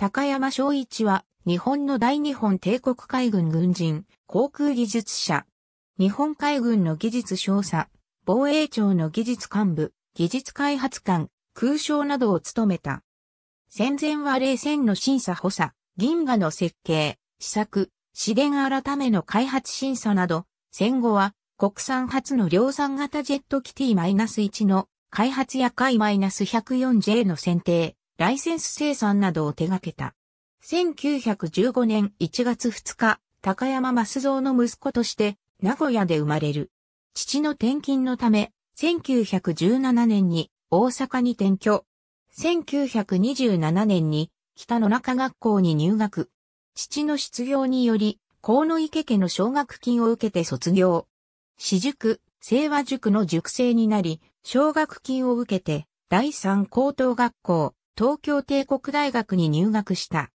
高山昭一は、日本の大日本帝国海軍軍人、航空技術者。日本海軍の技術少佐、防衛庁の技術幹部、技術開発官、空将などを務めた。戦前は冷戦の審査補佐、銀河の設計、試作、資電改めの開発審査など、戦後は国産初の量産型ジェット機ティ -1 の開発や海 -104J の選定、ライセンス生産などを手掛けた。1915年1月2日、高山増蔵の息子として名古屋で生まれる。父の転勤のため、1917年に大阪に転居。1927年に北野中学校に入学。父の失業により、河野池家の奨学金を受けて卒業。私塾、清和塾の塾生になり、奨学金を受けて、第三高等学校、東京帝国大学に入学した。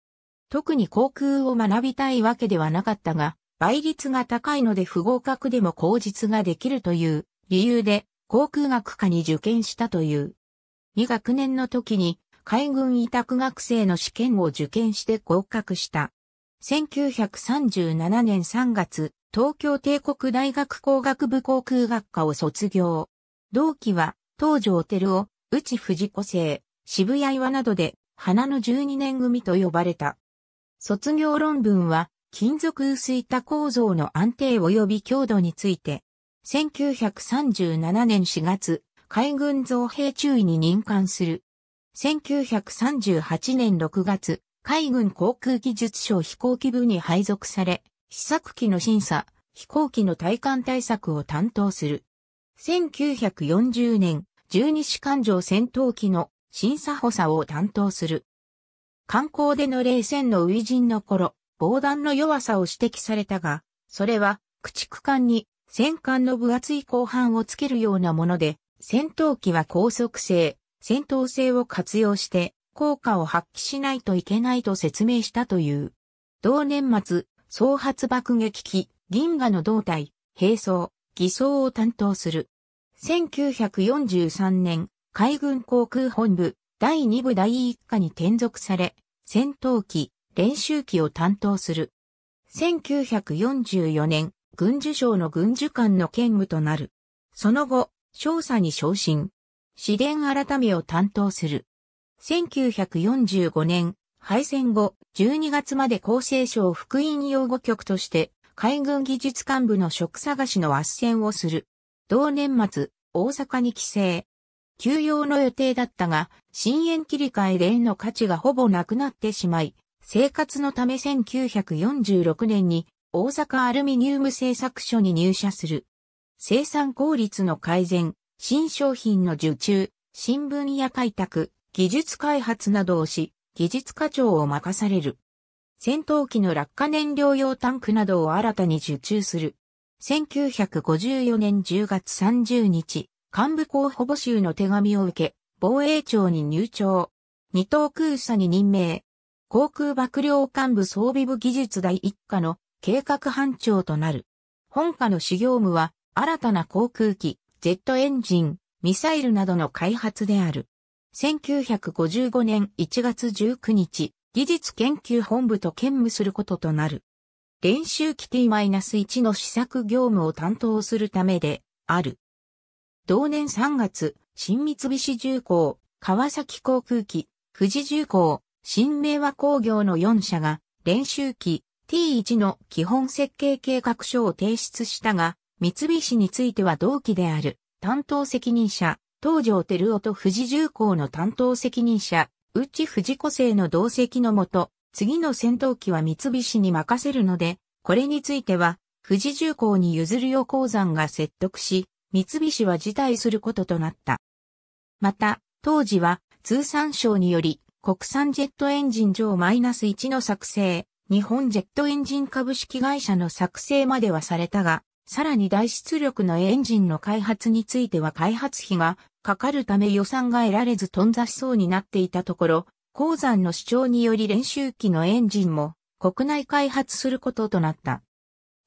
特に航空を学びたいわけではなかったが、倍率が高いので不合格でも口実ができるという理由で航空学科に受験したという。2学年の時に海軍委託学生の試験を受験して合格した。1937年3月、東京帝国大学工学部航空学科を卒業。同期は、東条照夫、内藤子生、渋谷岩などで花の12年組と呼ばれた。卒業論文は金属薄板構造の安定及び強度について、1937年4月、海軍造兵注意に任官する。1938年6月、海軍航空技術省飛行機部に配属され、試作機の審査、飛行機の体感対策を担当する。1940年、十二士艦上戦闘機の審査補佐を担当する。観光での冷戦の初陣の頃、防弾の弱さを指摘されたが、それは駆逐艦に戦艦の分厚い後半をつけるようなもので、戦闘機は高速性、戦闘性を活用して効果を発揮しないといけないと説明したという。同年末、総発爆撃機、銀河の胴体、兵装、偽装を担当する。1943年、海軍航空本部第2部第1課に転属され、戦闘機、練習機を担当する。1944年、軍需省の軍需官の兼務となる。その後、少佐に昇進。試電改めを担当する。1945年、敗戦後、12月まで厚生省福音擁護局として、海軍技術幹部の職探しの斡旋をする。同年末、大阪に帰省。休養の予定だったが、深淵切り替えで円の価値がほぼなくなってしまい、生活のため1946年に大阪アルミニウム製作所に入社する。生産効率の改善、新商品の受注、新分野開拓、技術開発などをし、技術課長を任される。戦闘機の落下燃料用タンクなどを新たに受注する。1954年10月30日、幹部候補募集の手紙を受け、防衛庁に入庁。二等空佐に任命。航空幕僚幹部装備部技術第一課の計画班長となる。本課の主業務は、新たな航空機、ジェットエンジン、ミサイルなどの開発である。1955年1月19日、技術研究本部と兼務することとなる。練習機 T-1 の試作業務を担当するためである。同年3月、新三菱重工、川崎航空機、富士重工、新明和工業の4社が、練習機 T1 の基本設計計画書を提出したが、三菱については同期である担当責任者、東条照夫と富士重工の担当責任者、内富士子生の同席のもと、次の戦闘機は三菱に任せるので、これについては、富士重工に譲るよう鉱山が説得し、三菱は辞退することとなった。また、当時は通産省により国産ジェットエンジン上マイナス -1 の作成、日本ジェットエンジン株式会社の作成まではされたが、さらに大出力のエンジンの開発については開発費がかかるため予算が得られず頓挫しそうになっていたところ、鉱山の主張により練習機のエンジンも国内開発することとなった。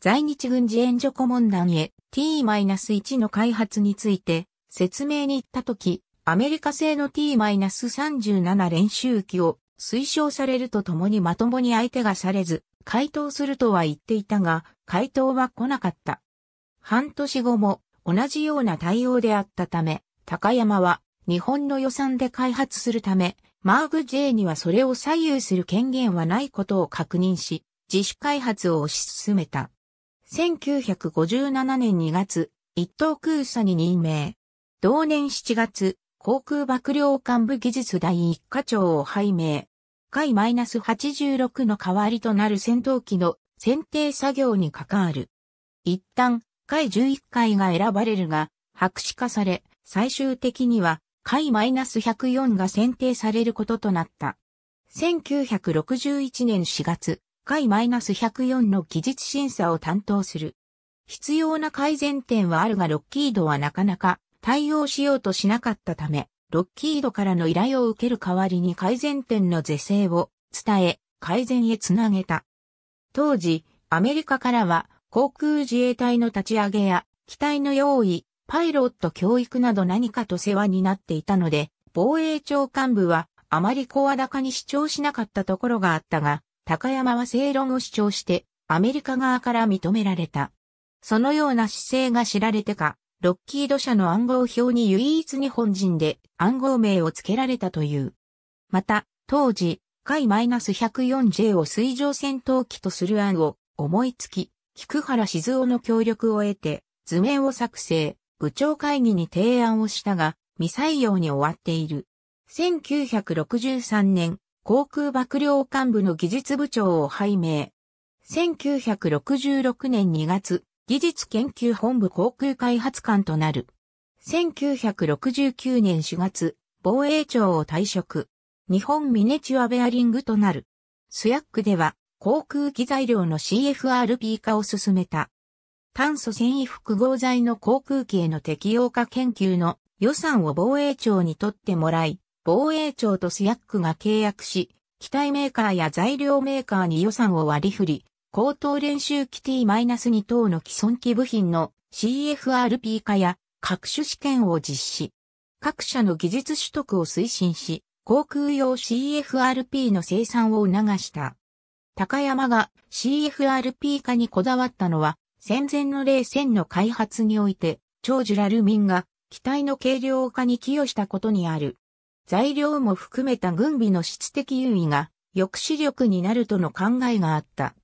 在日軍事援助顧問団へ T-1 の開発について説明に行ったとき、アメリカ製の T-37 練習機を推奨されるとともにまともに相手がされず、回答するとは言っていたが、回答は来なかった。半年後も同じような対応であったため、高山は日本の予算で開発するため、マーグ J にはそれを左右する権限はないことを確認し、自主開発を推し進めた。1957年2月、一等空佐に任命。同年7月、航空幕僚幹部技術第一課長を拝命。海 -86 の代わりとなる戦闘機の選定作業に関わる。一旦、海11回が選ばれるが、白紙化され、最終的には、海 -104 が選定されることとなった。1961年4月、回 -104 の期日審査を担当する。必要な改善点はあるがロッキードはなかなか対応しようとしなかったため、ロッキードからの依頼を受ける代わりに改善点の是正を伝え、改善へつなげた。当時、アメリカからは航空自衛隊の立ち上げや機体の用意、パイロット教育など何かと世話になっていたので、防衛庁幹部はあまり声高に主張しなかったところがあったが、高山は正論を主張して、アメリカ側から認められた。そのような姿勢が知られてか、ロッキード社の暗号表に唯一日本人で暗号名を付けられたという。また、当時、海 -104J を水上戦闘機とする案を思いつき、菊原静夫の協力を得て、図面を作成、部長会議に提案をしたが、未採用に終わっている。1963年、航空幕僚幹部の技術部長を拝命。1966年2月、技術研究本部航空開発官となる。1969年4月、防衛庁を退職。日本ミネチュアベアリングとなる。スヤックでは、航空機材料の CFRP 化を進めた。炭素繊維複合材の航空機への適用化研究の予算を防衛庁に取ってもらい、防衛庁とスヤックが契約し、機体メーカーや材料メーカーに予算を割り振り、高等練習機 T-2 等の既存機部品の CFRP 化や各種試験を実施。各社の技術取得を推進し、航空用 CFRP の生産を促した。高山が CFRP 化にこだわったのは、戦前の冷戦の開発において、長寿ラルミンが機体の軽量化に寄与したことにある。材料も含めた軍備の質的優位が抑止力になるとの考えがあった。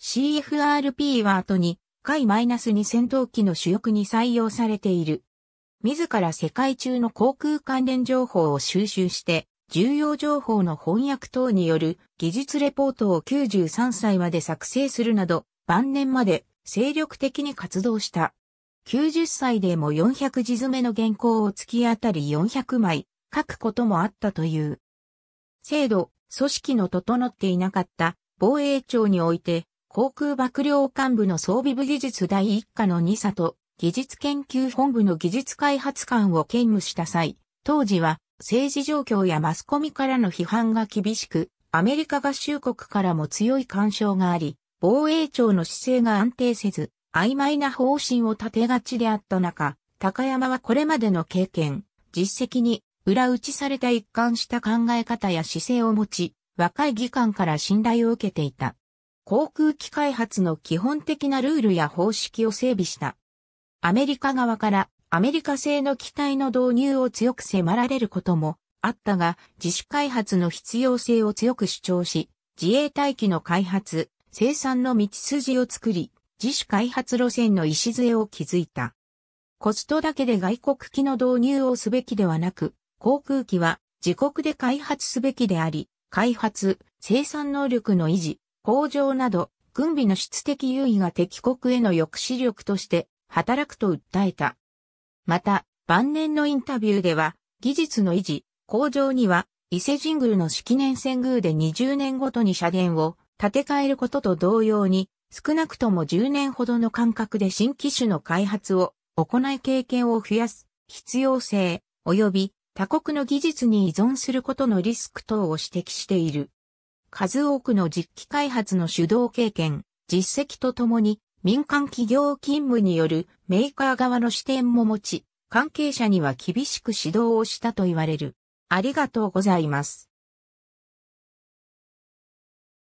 CFRP は後に、海 -2 戦闘機の主力に採用されている。自ら世界中の航空関連情報を収集して、重要情報の翻訳等による技術レポートを93歳まで作成するなど、晩年まで精力的に活動した。90歳でも400字詰めの原稿を突き当たり400枚、書くこともあったという。制度、組織の整っていなかった防衛庁において、航空幕僚幹部の装備部技術第一課の2佐と、技術研究本部の技術開発官を兼務した際、当時は政治状況やマスコミからの批判が厳しく、アメリカ合衆国からも強い干渉があり、防衛庁の姿勢が安定せず、曖昧な方針を立てがちであった中、高山はこれまでの経験、実績に裏打ちされた一貫した考え方や姿勢を持ち、若い議官から信頼を受けていた。航空機開発の基本的なルールや方式を整備した。アメリカ側からアメリカ製の機体の導入を強く迫られることもあったが、自主開発の必要性を強く主張し、自衛隊機の開発、生産の道筋を作り、自主開発路線の礎を築いた。コストだけで外国機の導入をすべきではなく、航空機は自国で開発すべきであり、開発、生産能力の維持、向上など、軍備の質的優位が敵国への抑止力として働くと訴えた。また、晩年のインタビューでは、技術の維持、向上には、伊勢神宮の式年遷宮で20年ごとに社殿を建て替えることと同様に、少なくとも10年ほどの間隔で新機種の開発を行い経験を増やす必要性及び他国の技術に依存することのリスク等を指摘している。数多くの実機開発の主導経験、実績とともに民間企業勤務によるメーカー側の視点も持ち、関係者には厳しく指導をしたと言われる。ありがとうございます。